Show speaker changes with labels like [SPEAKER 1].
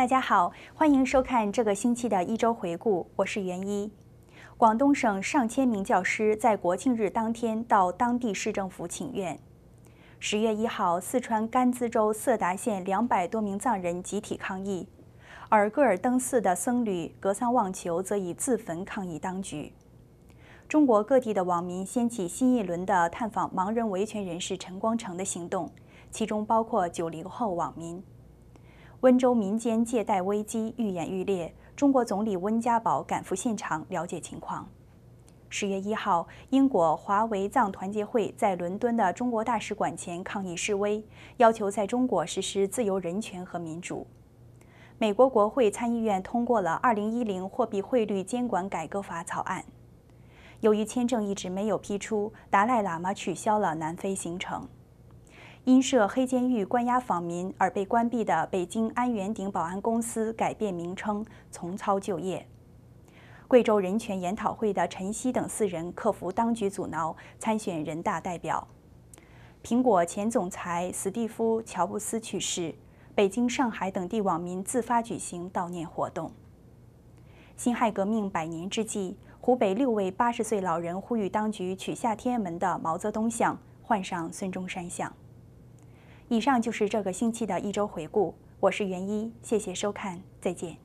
[SPEAKER 1] 大家好，欢迎收看这个星期的一周回顾，我是袁一。广东省上千名教师在国庆日当天到当地市政府请愿。十月一号，四川甘孜州色达县两百多名藏人集体抗议，而戈尔登寺的僧侣格桑旺球则以自焚抗议当局。中国各地的网民掀起新一轮的探访盲人维权人士陈光诚的行动，其中包括九零后网民。温州民间借贷危机愈演愈烈，中国总理温家宝赶赴现场了解情况。十月一号，英国华为藏团结会在伦敦的中国大使馆前抗议示威，要求在中国实施自由人权和民主。美国国会参议院通过了二零一零货币汇率监管改革法草案。由于签证一直没有批出，达赖喇嘛取消了南非行程。因涉黑监狱关押访民而被关闭的北京安源鼎保安公司改变名称，重操旧业。贵州人权研讨会的陈曦等四人克服当局阻挠，参选人大代表。苹果前总裁史蒂夫·乔布斯去世，北京、上海等地网民自发举行悼念活动。辛亥革命百年之际，湖北六位八十岁老人呼吁当局取下天安门的毛泽东像，换上孙中山像。以上就是这个星期的一周回顾。我是袁一，谢谢收看，再见。